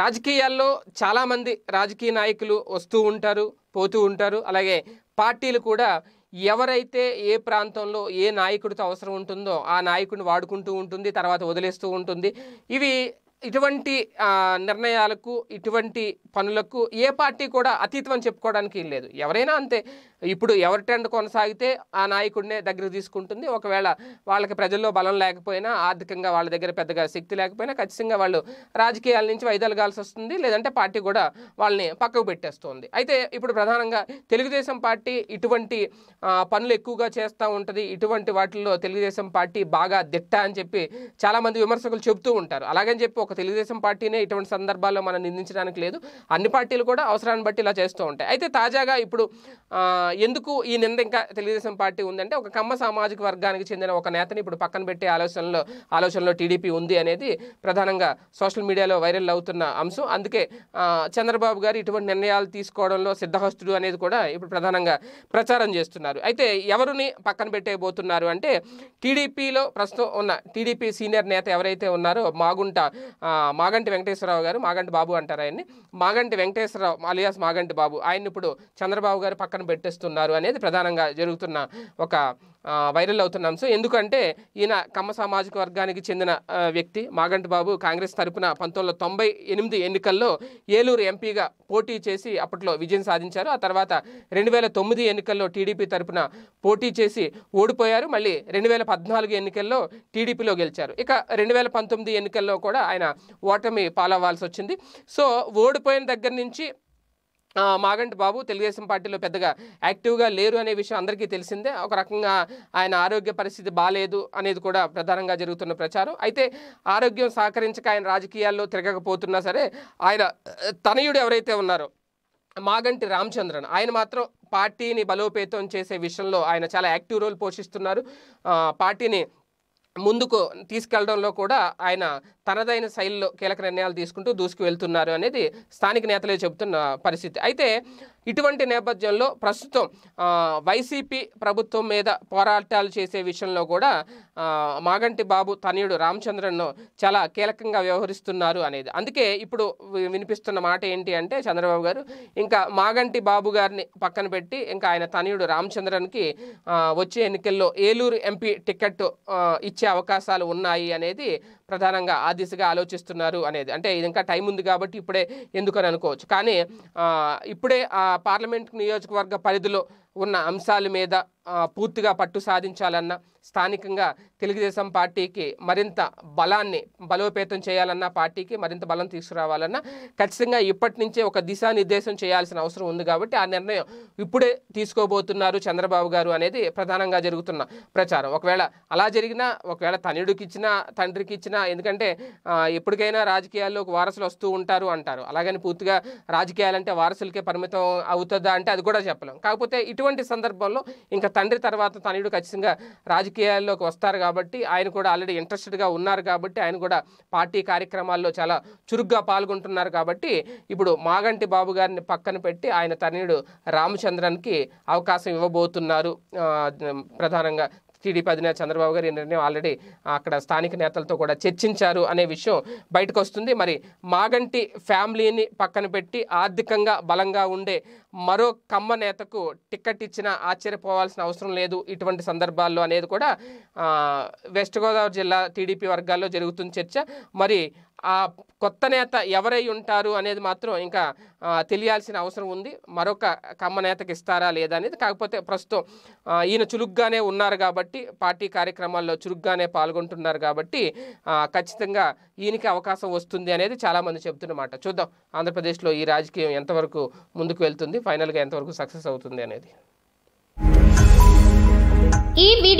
రాజకీయాల్లో చాలామంది రాజకీయ నాయకులు వస్తూ ఉంటారు పోతూ ఉంటారు అలాగే పార్టీలు కూడా ఎవరైతే ఏ ప్రాంతంలో ఏ నాయకుడితో అవసరం ఉంటుందో ఆ నాయకుడిని వాడుకుంటూ ఉంటుంది తర్వాత వదిలేస్తూ ఉంటుంది ఇవి ఇటువంటి నిర్ణయాలకు ఇటువంటి పనులకు ఏ పార్టీ కూడా అతీతం అని చెప్పుకోవడానికి లేదు ఎవరైనా అంతే ఇప్పుడు ఎవరి ట్రెండ్ కొనసాగితే ఆ నాయకుడినే దగ్గర తీసుకుంటుంది ఒకవేళ వాళ్ళకి ప్రజల్లో బలం లేకపోయినా ఆర్థికంగా వాళ్ళ దగ్గర పెద్దగా శక్తి లేకపోయినా ఖచ్చితంగా వాళ్ళు రాజకీయాల నుంచి వైదొలగాల్సి వస్తుంది లేదంటే పార్టీ కూడా వాళ్ళని పక్కకు పెట్టేస్తుంది అయితే ఇప్పుడు ప్రధానంగా తెలుగుదేశం పార్టీ ఇటువంటి పనులు ఎక్కువగా చేస్తూ ఉంటుంది ఇటువంటి వాటిల్లో తెలుగుదేశం పార్టీ బాగా దిట్ట అని చెప్పి చాలామంది విమర్శకులు చెబుతూ ఉంటారు అలాగని చెప్పి ఒక ఒక తెలుగుదేశం పార్టీనే ఇటువంటి సందర్భాల్లో మనం నిందించడానికి లేదు అన్ని పార్టీలు కూడా అవసరాన్ని బట్టి ఇలా చేస్తూ ఉంటాయి అయితే తాజాగా ఇప్పుడు ఎందుకు ఈ నింద ఇంకా తెలుగుదేశం పార్టీ ఉందంటే ఒక కమ్మ సామాజిక వర్గానికి చెందిన ఒక నేతని ఇప్పుడు పక్కన పెట్టే ఆలోచనలో ఆలోచనలో టీడీపీ ఉంది అనేది ప్రధానంగా సోషల్ మీడియాలో వైరల్ అవుతున్న అంశం అందుకే చంద్రబాబు గారు ఇటువంటి నిర్ణయాలు తీసుకోవడంలో సిద్ధహస్తుడు అనేది కూడా ఇప్పుడు ప్రధానంగా ప్రచారం చేస్తున్నారు అయితే ఎవరిని పక్కన పెట్టేయబోతున్నారు అంటే టీడీపీలో ప్రస్తుతం ఉన్న టీడీపీ సీనియర్ నేత ఎవరైతే ఉన్నారో మాగుంట మాగంటి వెంకటేశ్వరరావు గారు మాగంటి బాబు అంటారు ఆయన్ని మాగంటి వెంకటేశ్వరరావు అలియాస్ మాగంటి బాబు ఆయన్ని ఇప్పుడు చంద్రబాబు గారు పక్కన పెట్టేస్తున్నారు అనేది ప్రధానంగా జరుగుతున్న ఒక వైరల్ అవుతున్నాం సో ఎందుకంటే ఈయన కమ్మ సామాజిక వర్గానికి చెందిన వ్యక్తి మాగంటి బాబు కాంగ్రెస్ తరపున పంతొమ్మిది తొంభై ఎనిమిది ఎన్నికల్లో ఏలూరు ఎంపీగా పోటీ చేసి అప్పట్లో విజయం సాధించారు ఆ తర్వాత రెండు వేల తొమ్మిది ఎన్నికల్లో టీడీపీ తరపున పోటీ చేసి ఓడిపోయారు మళ్ళీ రెండు వేల పద్నాలుగు ఎన్నికల్లో టీడీపీలో గెలిచారు ఇక రెండు వేల పంతొమ్మిది ఎన్నికల్లో కూడా ఆయన ఓటమి పాలవ్వాల్సి వచ్చింది సో ఓడిపోయిన దగ్గర నుంచి మాగంటి బాబు తెలుగుదేశం పార్టీలో పెద్దగా యాక్టివ్గా లేరు అనే విషయం అందరికీ తెలిసిందే ఒక రకంగా ఆయన ఆరోగ్య పరిస్థితి బాగాలేదు అనేది కూడా ప్రధానంగా జరుగుతున్న ప్రచారం అయితే ఆరోగ్యం సహకరించక ఆయన రాజకీయాల్లో తిరగకపోతున్నా సరే ఆయన తనయుడు ఎవరైతే ఉన్నారో మాగంటి రామచంద్రన్ ఆయన మాత్రం పార్టీని బలోపేతం చేసే విషయంలో ఆయన చాలా యాక్టివ్ రోల్ పోషిస్తున్నారు పార్టీని ముందుకు తీసుకెళ్లడంలో కూడా ఆయన తనదైన శైలిలో కీలక నిర్ణయాలు తీసుకుంటూ దూసుకు వెళ్తున్నారు అనేది స్థానిక నేతలే చెబుతున్న పరిస్థితి అయితే ఇటువంటి నేపథ్యంలో ప్రస్తుతం వైసీపీ ప్రభుత్వం మీద పోరాటాలు చేసే విషయంలో కూడా మాగంటి బాబు తనయుడు రామచంద్రన్ను చాలా కీలకంగా వ్యవహరిస్తున్నారు అనేది అందుకే ఇప్పుడు వినిపిస్తున్న మాట ఏంటి అంటే చంద్రబాబు గారు ఇంకా మాగంటి బాబు గారిని పక్కన పెట్టి ఇంకా ఆయన తనయుడు రామచంద్రన్కి వచ్చే ఎన్నికల్లో ఏలూరు ఎంపీ టికెట్ ఇచ్చే అవకాశాలు ఉన్నాయి అనేది ప్రధానంగా ఆ దిశగా ఆలోచిస్తున్నారు అనేది అంటే ఇంకా టైం ఉంది కాబట్టి ఇప్పుడే ఎందుకని అనుకోవచ్చు కానీ ఇప్పుడే ఆ పార్లమెంట్ నియోజకవర్గ పరిధిలో ఉన్న అంశాల మీద పూర్తిగా పట్టు సాధించాలన్న స్థానికంగా తెలుగుదేశం పార్టీకి మరింత బలాన్ని బలోపేతం చేయాలన్న పార్టీకి మరింత బలం తీసుకురావాలన్న ఖచ్చితంగా ఇప్పటి నుంచే ఒక దిశానిర్దేశం చేయాల్సిన అవసరం ఉంది కాబట్టి ఆ నిర్ణయం ఇప్పుడే తీసుకోబోతున్నారు చంద్రబాబు గారు అనేది ప్రధానంగా జరుగుతున్న ప్రచారం ఒకవేళ అలా జరిగినా ఒకవేళ తనయుడికి ఇచ్చినా తండ్రికి ఇచ్చినా ఎందుకంటే ఎప్పటికైనా రాజకీయాల్లో వారసులు వస్తూ ఉంటారు అంటారు అలాగని పూర్తిగా రాజకీయాలంటే వారసులకే పరిమితం అవుతుందా అంటే అది కూడా చెప్పలేం కాకపోతే ఇటువంటి సందర్భంలో ఇంకా తండ్రి తర్వాత తనయుడు ఖచ్చితంగా రాజకీయాల్లోకి వస్తారు కాబట్టి ఆయన కూడా ఆల్రెడీ ఇంట్రెస్టెడ్గా ఉన్నారు కాబట్టి ఆయన కూడా పార్టీ కార్యక్రమాల్లో చాలా చురుగ్గా పాల్గొంటున్నారు కాబట్టి ఇప్పుడు మాగంటి బాబు గారిని పక్కన పెట్టి ఆయన తనయుడు రామచంద్రన్కి అవకాశం ఇవ్వబోతున్నారు ప్రధానంగా టీడీపీ అధినేత చంద్రబాబు గారు ఈ నిర్ణయం ఆల్రెడీ అక్కడ స్థానిక నేతలతో కూడా చర్చించారు అనే విషయం బయటకు వస్తుంది మరి మాగంటి ఫ్యామిలీని పక్కన పెట్టి ఆర్థికంగా బలంగా ఉండే మరో కమ్మ నేతకు టిక్కెట్ ఇచ్చినా ఆశ్చర్యపోవాల్సిన అవసరం లేదు ఇటువంటి సందర్భాల్లో అనేది కూడా వెస్ట్ గోదావరి జిల్లా టీడీపీ వర్గాల్లో జరుగుతున్న చర్చ మరి ఆ కొత్త నేత ఎవరై ఉంటారు అనేది మాత్రం ఇంకా తెలియాల్సిన అవసరం ఉంది మరొక కమ్మ నేతకి ఇస్తారా లేదా అనేది కాకపోతే ప్రస్తుతం ఈయన చురుగ్గానే ఉన్నారు కాబట్టి పార్టీ కార్యక్రమాల్లో చురుగ్గానే పాల్గొంటున్నారు కాబట్టి ఖచ్చితంగా ఈయనకి అవకాశం వస్తుంది అనేది చాలామంది చెబుతున్నమాట చూద్దాం ఆంధ్రప్రదేశ్లో ఈ రాజకీయం ఎంతవరకు ముందుకు వెళ్తుంది ఫైనల్గా ఎంతవరకు సక్సెస్ అవుతుంది అనేది